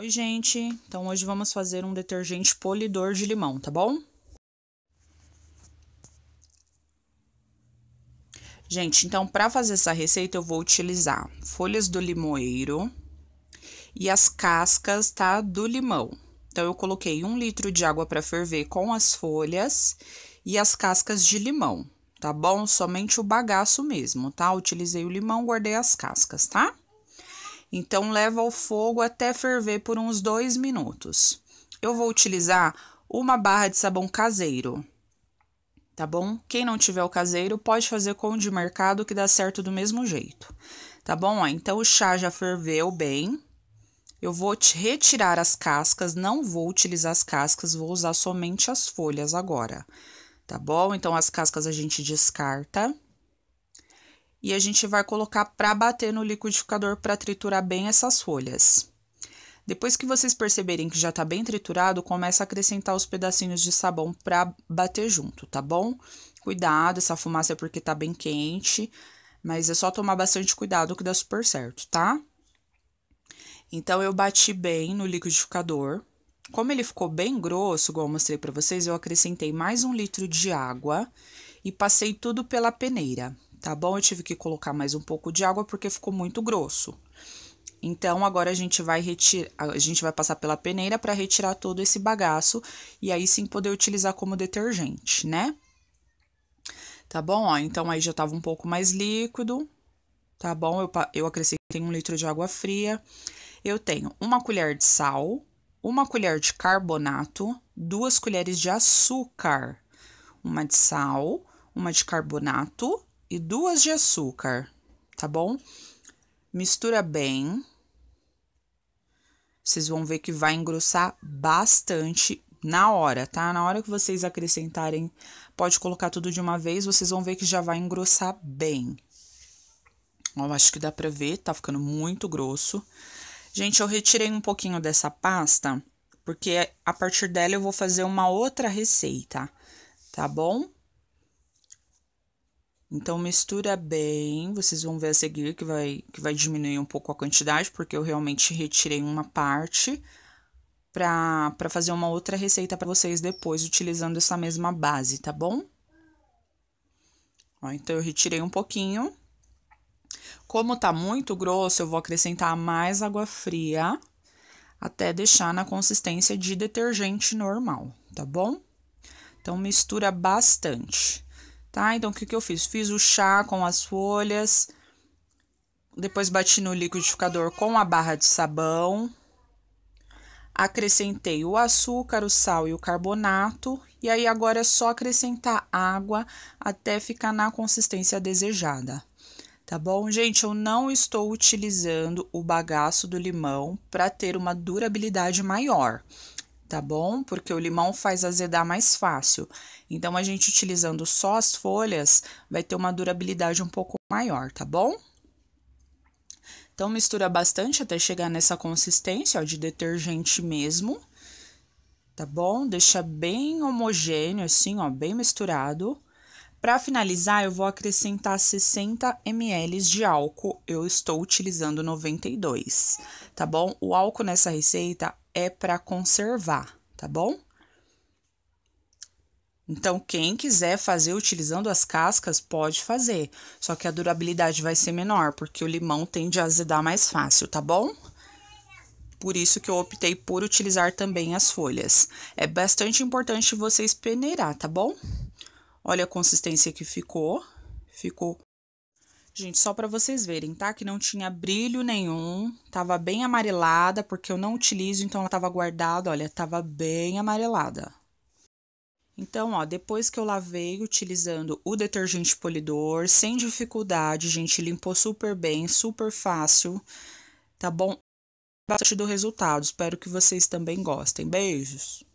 Oi, gente! Então, hoje vamos fazer um detergente polidor de limão, tá bom? Gente, então, para fazer essa receita, eu vou utilizar folhas do limoeiro e as cascas, tá? Do limão. Então, eu coloquei um litro de água para ferver com as folhas e as cascas de limão, tá bom? Somente o bagaço mesmo, tá? Utilizei o limão, guardei as cascas, tá? Tá? Então, leva ao fogo até ferver por uns dois minutos. Eu vou utilizar uma barra de sabão caseiro, tá bom? Quem não tiver o caseiro, pode fazer com o de mercado, que dá certo do mesmo jeito, tá bom? então, o chá já ferveu bem. Eu vou retirar as cascas, não vou utilizar as cascas, vou usar somente as folhas agora, tá bom? Então, as cascas a gente descarta e a gente vai colocar para bater no liquidificador para triturar bem essas folhas. Depois que vocês perceberem que já está bem triturado, começa a acrescentar os pedacinhos de sabão para bater junto, tá bom? Cuidado, essa fumaça é porque está bem quente, mas é só tomar bastante cuidado que dá super certo, tá? Então eu bati bem no liquidificador. Como ele ficou bem grosso, igual eu mostrei para vocês, eu acrescentei mais um litro de água e passei tudo pela peneira tá bom? Eu tive que colocar mais um pouco de água porque ficou muito grosso. Então agora a gente vai retirar, a gente vai passar pela peneira para retirar todo esse bagaço e aí sim poder utilizar como detergente, né? Tá bom? Ó, então aí já tava um pouco mais líquido. Tá bom? Eu, eu acrescentei um litro de água fria. Eu tenho uma colher de sal, uma colher de carbonato, duas colheres de açúcar, uma de sal, uma de carbonato e duas de açúcar, tá bom? Mistura bem. Vocês vão ver que vai engrossar bastante na hora, tá? Na hora que vocês acrescentarem, pode colocar tudo de uma vez, vocês vão ver que já vai engrossar bem. Eu acho que dá pra ver, tá ficando muito grosso. Gente, eu retirei um pouquinho dessa pasta, porque a partir dela eu vou fazer uma outra receita, tá bom? Então mistura bem, vocês vão ver a seguir que vai, que vai diminuir um pouco a quantidade, porque eu realmente retirei uma parte para fazer uma outra receita para vocês depois, utilizando essa mesma base, tá bom? Ó, então, eu retirei um pouquinho. Como tá muito grosso, eu vou acrescentar mais água fria até deixar na consistência de detergente normal, tá bom? Então, mistura bastante tá? Então, o que, que eu fiz? Fiz o chá com as folhas, depois bati no liquidificador com a barra de sabão, acrescentei o açúcar, o sal e o carbonato, e aí agora é só acrescentar água até ficar na consistência desejada. Tá bom, gente? Eu não estou utilizando o bagaço do limão para ter uma durabilidade maior tá bom? Porque o limão faz azedar mais fácil. Então, a gente utilizando só as folhas, vai ter uma durabilidade um pouco maior, tá bom? Então, mistura bastante até chegar nessa consistência, ó, de detergente mesmo, tá bom? Deixa bem homogêneo, assim, ó, bem misturado. Para finalizar, eu vou acrescentar 60 ml de álcool. Eu estou utilizando 92, tá bom? O álcool nessa receita é para conservar, tá bom? Então, quem quiser fazer utilizando as cascas, pode fazer. Só que a durabilidade vai ser menor, porque o limão tende a azedar mais fácil, tá bom? Por isso que eu optei por utilizar também as folhas. É bastante importante vocês peneirar, tá bom? Olha a consistência que ficou. Ficou Gente, só para vocês verem, tá? Que não tinha brilho nenhum, tava bem amarelada, porque eu não utilizo, então ela tava guardada, olha, tava bem amarelada. Então, ó, depois que eu lavei utilizando o detergente polidor, sem dificuldade, gente, limpou super bem, super fácil, tá bom? Bastante do resultado, espero que vocês também gostem. Beijos!